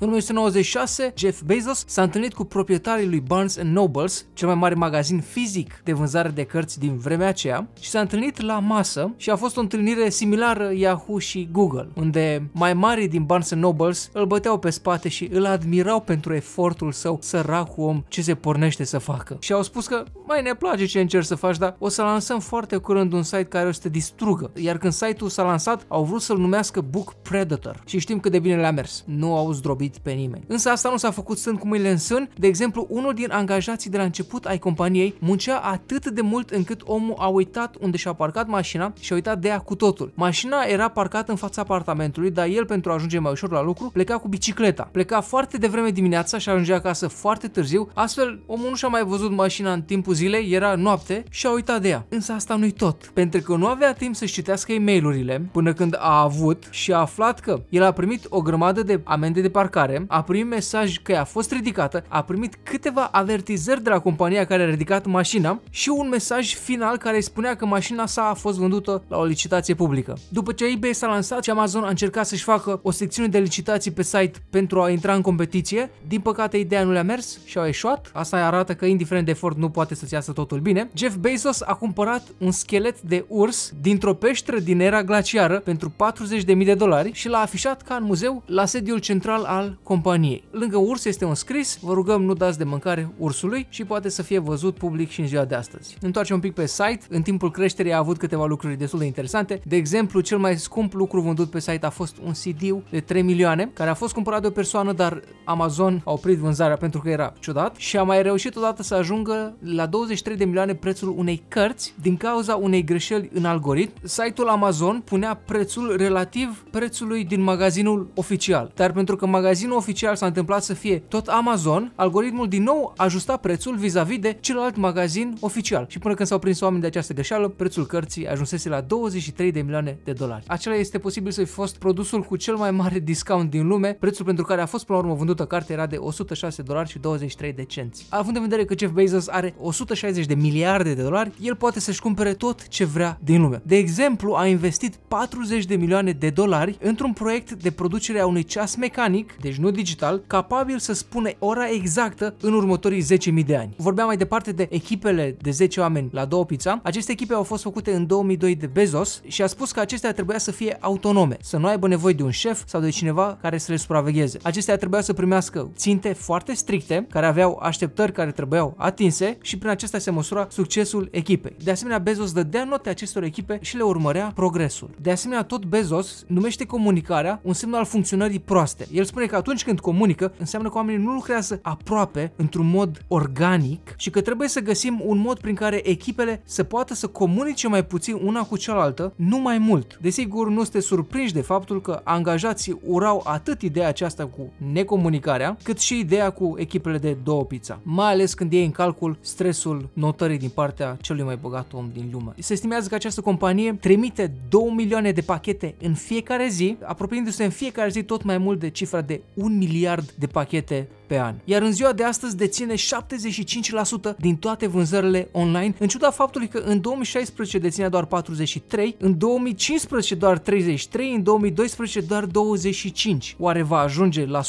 În 1996, Jeff Bezos s-a întâlnit cu proprietarii lui Barnes Nobles, cel mai mare magazin fizic de vânzare de cărți din vremea aceea, și s-a întâlnit la masă și a fost o întâlnire similară Yahoo și Google, unde mai mari din Barnes Nobles îl băteau pe spate și îl admirau pentru efortul său săracul om ce se pornește să facă. Și au spus că mai ne place ce încerci să faci, dar o să lansăm foarte curând un site care o să te distrugă. Iar când site-ul s-a lansat, au vrut să-l numească Book Predator și știm cât de bine le-a mers. Nu au zdrobit uimiți pe nimeni. Însă asta nu s-a făcut stând cu mâinile în sân, de exemplu, unul din angajații de la început ai companiei muncea atât de mult încât omul a uitat unde și-a parcat mașina și a uitat de ea cu totul. Mașina era parcată în fața apartamentului, dar el pentru a ajunge mai ușor la lucru pleca cu bicicleta. Pleca foarte devreme dimineața și ajungea acasă foarte târziu, astfel omul nu și-a mai văzut mașina în timpul zilei, era noapte și a uitat de ea. Însă asta nu-i tot, pentru că nu avea timp să-și citească e-mailurile până când a avut și a aflat că el a primit o grămadă de amende de parcare care a primit mesaj că a fost ridicată, a primit câteva avertizări de la compania care a ridicat mașina și un mesaj final care spunea că mașina sa a fost vândută la o licitație publică. După ce eBay s-a lansat și Amazon a încercat să-și facă o secțiune de licitații pe site pentru a intra în competiție, din păcate ideea nu le-a mers și au eșuat. Asta arată că indiferent de efort nu poate să-ți iasă totul bine. Jeff Bezos a cumpărat un schelet de urs dintr-o peșteră din era glaciară pentru 40.000 de dolari și l-a afișat ca în muzeu la sediul central al al companiei. Lângă urs este un scris, vă rugăm nu dați de mâncare ursului și poate să fie văzut public și în ziua de astăzi. Întoarcem un pic pe site, în timpul creșterii a avut câteva lucruri destul de interesante, de exemplu cel mai scump lucru vândut pe site a fost un cd de 3 milioane, care a fost cumpărat de o persoană, dar Amazon a oprit vânzarea pentru că era ciudat și a mai reușit odată să ajungă la 23 de milioane prețul unei cărți din cauza unei greșeli în algoritm. Site-ul Amazon punea prețul relativ prețului din magazinul oficial, dar pentru că magazinul magazinul oficial s-a întâmplat să fie tot Amazon, algoritmul din nou ajusta prețul vis-a-vis -vis de celălalt magazin oficial. Și până când s-au prins oameni de această greșeală, prețul cărții ajunsese la 23 de milioane de dolari. Acela este posibil să fi fost produsul cu cel mai mare discount din lume, prețul pentru care a fost până la urmă vândută cartea era de 106 dolari și 23 de cenți. Având în vedere că Jeff Bezos are 160 de miliarde de dolari, el poate să-și cumpere tot ce vrea din lume. De exemplu, a investit 40 de milioane de dolari într-un proiect de producere a unui ceas mecanic de deci nu digital, capabil să spună ora exactă în următorii 10.000 de ani. Vorbeam mai departe de echipele de 10 oameni la două pizza. Aceste echipe au fost făcute în 2002 de Bezos și a spus că acestea trebuia să fie autonome, să nu aibă nevoie de un șef sau de cineva care să le supravegheze. Acestea trebuia să primească ținte foarte stricte, care aveau așteptări care trebuiau atinse și prin acestea se măsura succesul echipei. De asemenea, Bezos dădea note acestor echipe și le urmărea progresul. De asemenea, tot Bezos numește comunicarea un semn al funcționării proaste. El spune că atunci când comunică, înseamnă că oamenii nu lucrează aproape, într-un mod organic și că trebuie să găsim un mod prin care echipele să poată să comunice mai puțin una cu cealaltă, nu mai mult. Desigur, nu este surprinși de faptul că angajații urau atât ideea aceasta cu necomunicarea, cât și ideea cu echipele de două pizza, mai ales când iei în calcul stresul notării din partea celui mai bogat om din lume. Se estimează că această companie trimite 2 milioane de pachete în fiecare zi, apropiindu-se în fiecare zi tot mai mult de cifra de un miliard de pachete pe an, iar în ziua de astăzi deține 75% din toate vânzările online, în ciuda faptului că în 2016 deținea doar 43, în 2015 doar 33, în 2012 doar 25. Oare va ajunge la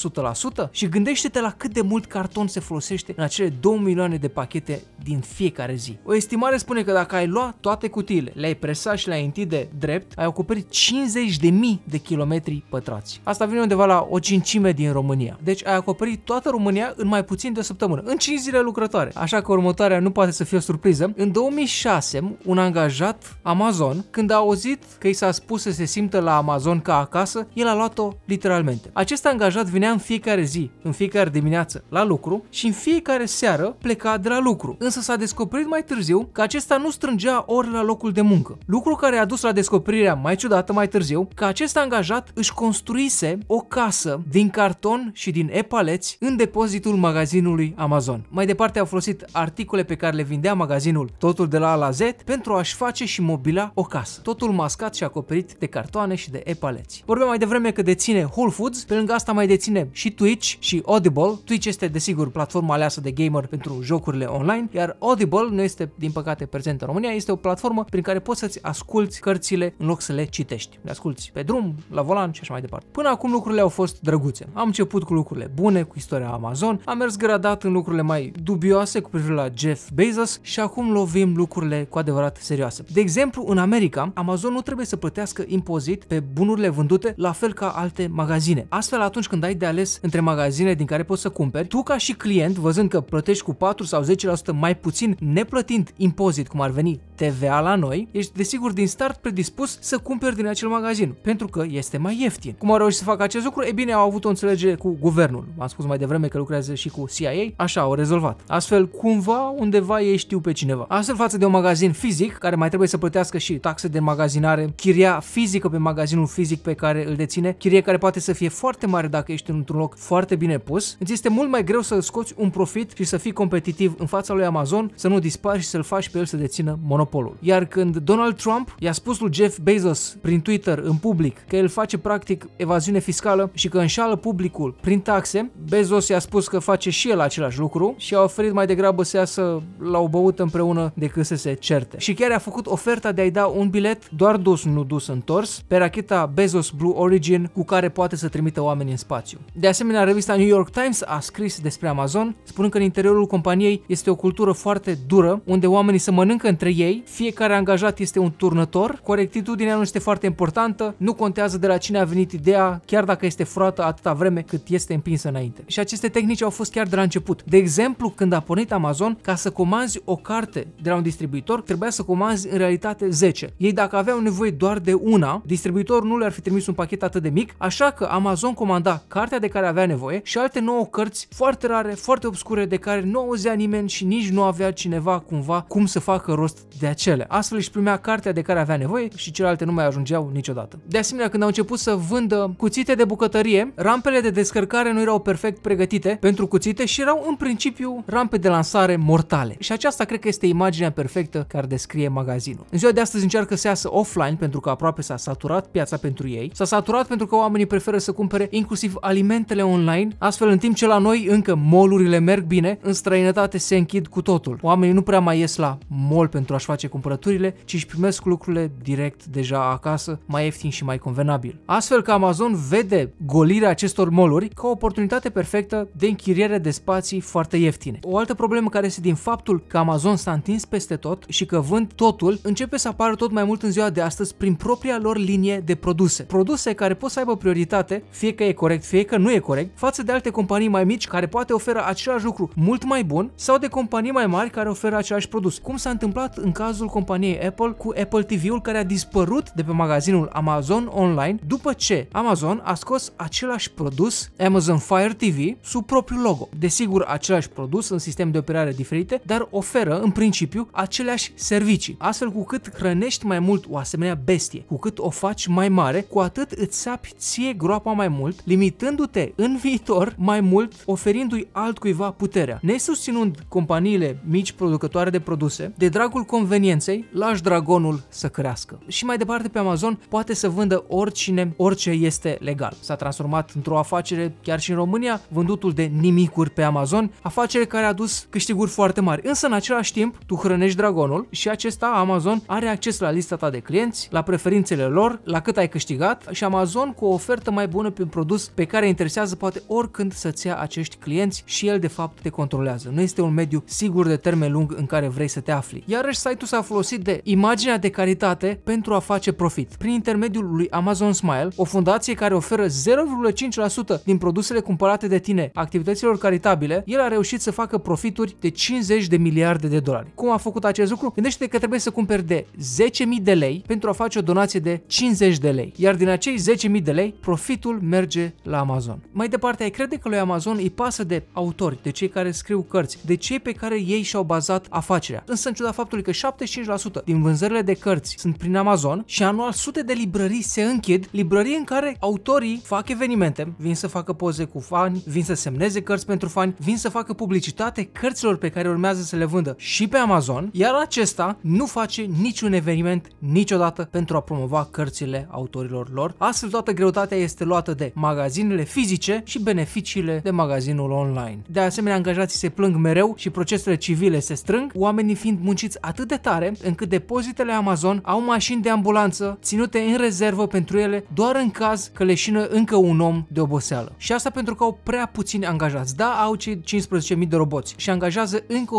100%? Și gândește-te la cât de mult carton se folosește în acele 2 milioane de pachete din fiecare zi. O estimare spune că dacă ai lua toate cutiile, le-ai presat și le-ai întinde drept, ai acoperit 50.000 de kilometri pătrați. Asta vine undeva la o cincime din România. Deci ai acoperit toată toată România în mai puțin de o săptămână, în 5 zile lucrătoare. Așa că următoarea nu poate să fie o surpriză. În 2006, un angajat Amazon, când a auzit că i s-a spus să se simtă la Amazon ca acasă, el a luat-o literalmente. Acest angajat venea în fiecare zi, în fiecare dimineață, la lucru și în fiecare seară pleca de la lucru. Însă s-a descoperit mai târziu că acesta nu strângea ore la locul de muncă. Lucru care a dus la descoperirea mai ciudată mai târziu că acest angajat își construise o casă din carton și din epaleți în depozitul magazinului Amazon. Mai departe au folosit articole pe care le vindea magazinul Totul de la A la Z pentru a-și face și mobila o casă. Totul mascat și acoperit de cartoane și de epaleți. Vorbeam mai devreme că deține Whole Foods, pe lângă asta mai deține și Twitch și Audible. Twitch este desigur platforma aleasă de gamer pentru jocurile online, iar Audible nu este din păcate prezent în România, este o platformă prin care poți să-ți asculti cărțile în loc să le citești. Le asculti pe drum, la volan și așa mai departe. Până acum lucrurile au fost drăguțe. Am început cu lucrurile bune, cu istoria la Amazon, a mers gradat în lucrurile mai dubioase cu privire la Jeff Bezos și acum lovim lucrurile cu adevărat serioase. De exemplu, în America, Amazon nu trebuie să plătească impozit pe bunurile vândute la fel ca alte magazine. Astfel, atunci când ai de ales între magazine din care poți să cumperi, tu ca și client, văzând că plătești cu 4 sau 10% mai puțin neplătind impozit, cum ar veni TVA la noi, ești desigur din start predispus să cumperi din acel magazin, pentru că este mai ieftin. Cum au reușit să facă acest lucru? E bine, au avut o înțelegere cu guvernul. Am spus mai devreme vreme că lucrează și cu CIA, așa au rezolvat. Astfel, cumva, undeva ei știu pe cineva. Astfel, față de un magazin fizic, care mai trebuie să plătească și taxe de magazinare, chiria fizică pe magazinul fizic pe care îl deține, chirie care poate să fie foarte mare dacă ești într-un loc foarte bine pus, îți este mult mai greu să scoți un profit și să fii competitiv în fața lui Amazon, să nu dispari și să-l faci pe el să dețină monopolul. Iar când Donald Trump i-a spus lui Jeff Bezos prin Twitter în public că el face practic evaziune fiscală și că înșală publicul prin taxe, Bezos i-a spus că face și el același lucru și a oferit mai degrabă să iasă la o băută împreună decât să se certe. Și chiar a făcut oferta de a-i da un bilet doar dus, nu dus întors, pe racheta Bezos Blue Origin cu care poate să trimită oameni în spațiu. De asemenea, revista New York Times a scris despre Amazon, spunând că în interiorul companiei este o cultură foarte dură, unde oamenii se mănâncă între ei, fiecare angajat este un turnător, corectitudinea nu este foarte importantă, nu contează de la cine a venit ideea, chiar dacă este furată atâta vreme cât este împinsă înainte. Și aceste tehnici au fost chiar de la început. De exemplu, când a pornit Amazon, ca să comanzi o carte de la un distribuitor, trebuia să comanzi în realitate 10. Ei dacă aveau nevoie doar de una, distribuitorul nu le-ar fi trimis un pachet atât de mic, așa că Amazon comanda cartea de care avea nevoie și alte 9 cărți foarte rare, foarte obscure, de care nu auzea nimeni și nici nu avea cineva cumva cum să facă rost de acele. Astfel își primea cartea de care avea nevoie și celelalte nu mai ajungeau niciodată. De asemenea, când au început să vândă cuțite de bucătărie, rampele de descărcare nu erau perfect pregătite pregătite pentru cuțite și erau în principiu rampe de lansare mortale. Și aceasta cred că este imaginea perfectă care descrie magazinul. În ziua de astăzi încearcă să iasă offline pentru că aproape s-a saturat piața pentru ei. S-a saturat pentru că oamenii preferă să cumpere inclusiv alimentele online, astfel în timp ce la noi încă molurile merg bine, în străinătate se închid cu totul. Oamenii nu prea mai ies la mol pentru a-și face cumpărăturile, ci își primesc lucrurile direct deja acasă, mai ieftin și mai convenabil. Astfel că Amazon vede golirea acestor moluri ca o oportunitate perfectă completă de închiriere de spații foarte ieftine. O altă problemă care este din faptul că Amazon s-a întins peste tot și că vând totul, începe să apară tot mai mult în ziua de astăzi prin propria lor linie de produse. Produse care pot să aibă prioritate, fie că e corect, fie că nu e corect, față de alte companii mai mici care poate oferă același lucru mult mai bun sau de companii mai mari care oferă același produs. Cum s-a întâmplat în cazul companiei Apple cu Apple TV-ul care a dispărut de pe magazinul Amazon online după ce Amazon a scos același produs Amazon Fire TV sub propriul logo. Desigur, același produs în sistem de operare diferite, dar oferă în principiu aceleași servicii, astfel cu cât hrănești mai mult o asemenea bestie, cu cât o faci mai mare, cu atât îți sapi ție groapa mai mult, limitându-te în viitor mai mult, oferindu-i altcuiva puterea. Nesusținând companiile mici producătoare de produse, de dragul convenienței, lași dragonul să crească. Și mai departe pe Amazon poate să vândă oricine, orice este legal. S-a transformat într-o afacere chiar și în România, vând vândutul de nimicuri pe Amazon, afacere care a dus câștiguri foarte mari. Însă în același timp, tu hrănești dragonul și acesta, Amazon, are acces la lista ta de clienți, la preferințele lor, la cât ai câștigat și Amazon cu o ofertă mai bună pe un produs pe care interesează poate oricând să-ți ia acești clienți și el de fapt te controlează. Nu este un mediu sigur de termen lung în care vrei să te afli. Iarăși site-ul s-a folosit de imaginea de caritate pentru a face profit. Prin intermediul lui Amazon Smile, o fundație care oferă 0,5% din produsele cumpărate de tine mâine activităților caritabile, el a reușit să facă profituri de 50 de miliarde de dolari. Cum a făcut acest lucru? Gândește-te că trebuie să cumperi de 10.000 de lei pentru a face o donație de 50 de lei. Iar din acei 10.000 de lei, profitul merge la Amazon. Mai departe, ai crede că lui Amazon îi pasă de autori, de cei care scriu cărți, de cei pe care ei și-au bazat afacerea. Însă, în ciuda faptului că 75% din vânzările de cărți sunt prin Amazon și anual sute de librării se închid, librării în care autorii fac evenimente, vin să facă poze cu fani, vin să semneze cărți pentru fani, vin să facă publicitate cărților pe care urmează să le vândă și pe Amazon, iar acesta nu face niciun eveniment niciodată pentru a promova cărțile autorilor lor. Astfel toată greutatea este luată de magazinele fizice și beneficiile de magazinul online. De asemenea, angajații se plâng mereu și procesele civile se strâng, oamenii fiind munciți atât de tare încât depozitele Amazon au mașini de ambulanță ținute în rezervă pentru ele doar în caz că leșină încă un om de oboseală. Și asta pentru că au prea puțini angajați. Da, au cei 15.000 de roboți și angajează încă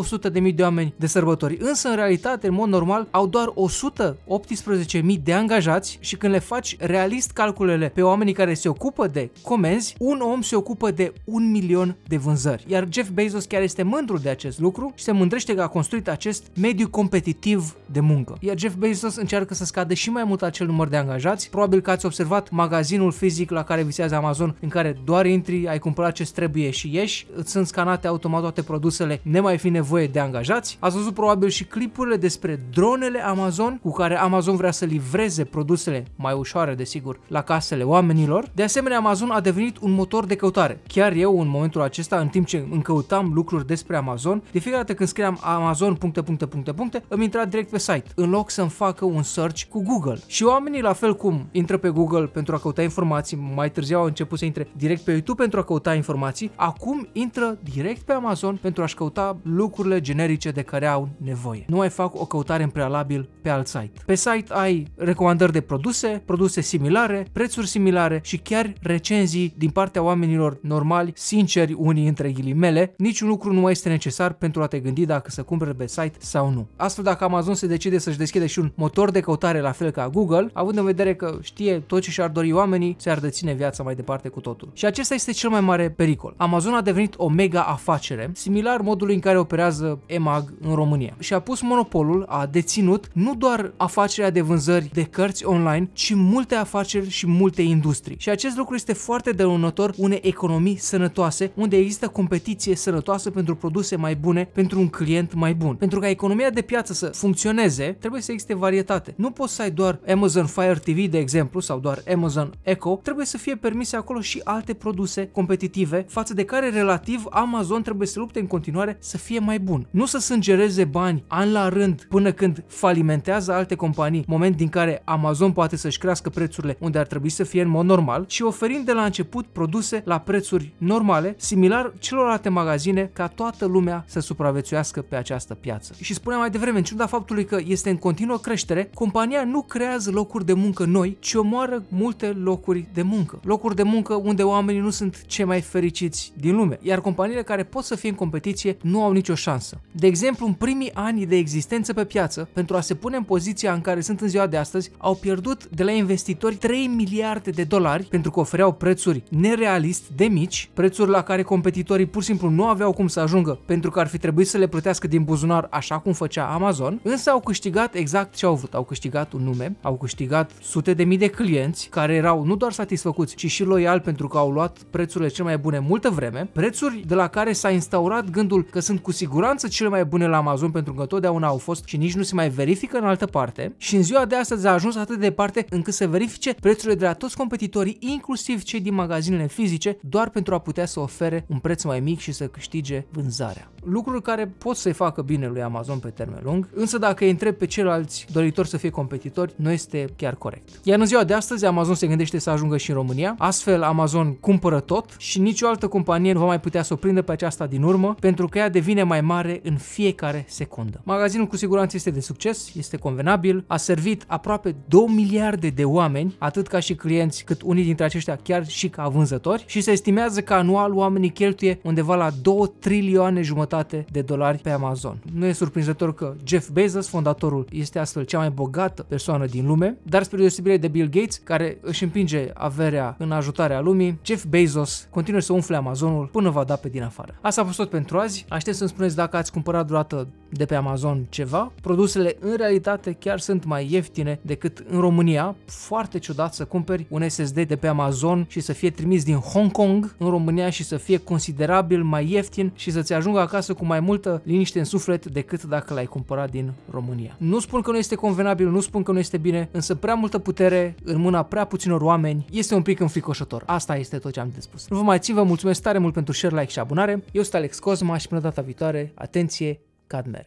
100.000 de oameni de sărbători, însă în realitate, în mod normal, au doar 118.000 de angajați și când le faci realist calculele pe oamenii care se ocupă de comenzi, un om se ocupă de un milion de vânzări. Iar Jeff Bezos chiar este mândru de acest lucru și se mândrește că a construit acest mediu competitiv de muncă. Iar Jeff Bezos încearcă să scadă și mai mult acel număr de angajați. Probabil că ați observat magazinul fizic la care visează Amazon, în care doar intri, ai cumpărat ce trebuie și ieși, îți sunt scanate automat toate produsele, nemai fi nevoie de angajați. Ați văzut probabil și clipurile despre dronele Amazon, cu care Amazon vrea să livreze produsele mai ușoare, desigur, la casele oamenilor. De asemenea, Amazon a devenit un motor de căutare. Chiar eu, în momentul acesta, în timp ce încăutam lucruri despre Amazon, de fiecare dată când scriam Amazon puncte, puncte, puncte, puncte, îmi intra direct pe site, în loc să-mi facă un search cu Google. Și oamenii, la fel cum intră pe Google pentru a căuta informații, mai târziu au început să intre direct pe YouTube pentru a căuta informații informații, acum intră direct pe Amazon pentru a-și căuta lucrurile generice de care au nevoie. Nu mai fac o căutare în prealabil pe alt site. Pe site ai recomandări de produse, produse similare, prețuri similare și chiar recenzii din partea oamenilor normali, sinceri unii între ghilimele. Niciun lucru nu mai este necesar pentru a te gândi dacă să cumperi pe site sau nu. Astfel, dacă Amazon se decide să-și deschide și un motor de căutare la fel ca Google, având în vedere că știe tot ce și-ar dori oamenii, se ar deține viața mai departe cu totul. Și acesta este cel mai mare pericol. Amazon a devenit o mega afacere, similar modului în care operează EMAG în România și a pus monopolul, a deținut nu doar afacerea de vânzări de cărți online, ci multe afaceri și multe industrii. Și acest lucru este foarte dăunător unei economii sănătoase, unde există competiție sănătoasă pentru produse mai bune, pentru un client mai bun. Pentru ca economia de piață să funcționeze, trebuie să existe varietate. Nu poți să ai doar Amazon Fire TV, de exemplu, sau doar Amazon Echo, trebuie să fie permise acolo și alte produse competitive negative față de care relativ Amazon trebuie să lupte în continuare să fie mai bun. Nu să sângereze bani an la rând până când falimentează alte companii, moment din care Amazon poate să-și crească prețurile unde ar trebui să fie în mod normal și oferind de la început produse la prețuri normale, similar celorlalte magazine ca toată lumea să supraviețuiască pe această piață. Și spuneam mai devreme, în ciuda faptului că este în continuă creștere, compania nu creează locuri de muncă noi, ci omoară multe locuri de muncă. Locuri de muncă unde oamenii nu sunt cei mai fericiți fericiți din lume, iar companiile care pot să fie în competiție nu au nicio șansă. De exemplu, în primii ani de existență pe piață, pentru a se pune în poziția în care sunt în ziua de astăzi, au pierdut de la investitori 3 miliarde de dolari pentru că ofereau prețuri nerealist de mici, prețuri la care competitorii pur și simplu nu aveau cum să ajungă pentru că ar fi trebuit să le plătească din buzunar așa cum făcea Amazon, însă au câștigat exact ce au vrut, Au câștigat un nume, au câștigat sute de mii de clienți care erau nu doar satisfăcuți, ci și loiali pentru că au luat prețurile cel mai bune bune multă vreme, prețuri de la care s-a instaurat gândul că sunt cu siguranță cele mai bune la Amazon pentru că totdeauna au fost și nici nu se mai verifică în altă parte și în ziua de astăzi a ajuns atât de departe încât să verifice prețurile de la toți competitorii, inclusiv cei din magazinele fizice, doar pentru a putea să ofere un preț mai mic și să câștige vânzarea. Lucruri care pot să-i facă bine lui Amazon pe termen lung, însă dacă îi întreb pe ceilalți doritori să fie competitori, nu este chiar corect. Iar în ziua de astăzi Amazon se gândește să ajungă și în România, astfel Amazon cumpără tot și nici Nicio altă companie nu va mai putea să o prindă pe aceasta din urmă, pentru că ea devine mai mare în fiecare secundă. Magazinul cu siguranță este de succes, este convenabil, a servit aproape 2 miliarde de oameni, atât ca și clienți, cât unii dintre aceștia chiar și ca vânzători și se estimează că anual oamenii cheltuie undeva la 2 trilioane jumătate de dolari pe Amazon. Nu e surprinzător că Jeff Bezos, fondatorul, este astfel cea mai bogată persoană din lume, dar spre deosebire de Bill Gates, care își împinge averea în ajutarea lumii, Jeff Bezos continuă să să umfle Amazonul până va da pe din afară. Asta a fost tot pentru azi. Aștept să-mi spuneți dacă ați cumpărat durată de pe Amazon ceva, produsele în realitate chiar sunt mai ieftine decât în România. Foarte ciudat să cumperi un SSD de pe Amazon și să fie trimis din Hong Kong în România și să fie considerabil mai ieftin și să-ți ajungă acasă cu mai multă liniște în suflet decât dacă l-ai cumpărat din România. Nu spun că nu este convenabil, nu spun că nu este bine, însă prea multă putere în mâna prea puținor oameni este un pic înfricoșător. Asta este tot ce am de spus. Nu vă mai țin, vă mulțumesc tare mult pentru share, like și abonare. Eu sunt Alex Cosma și până data viitoare, atenție, Kadmer.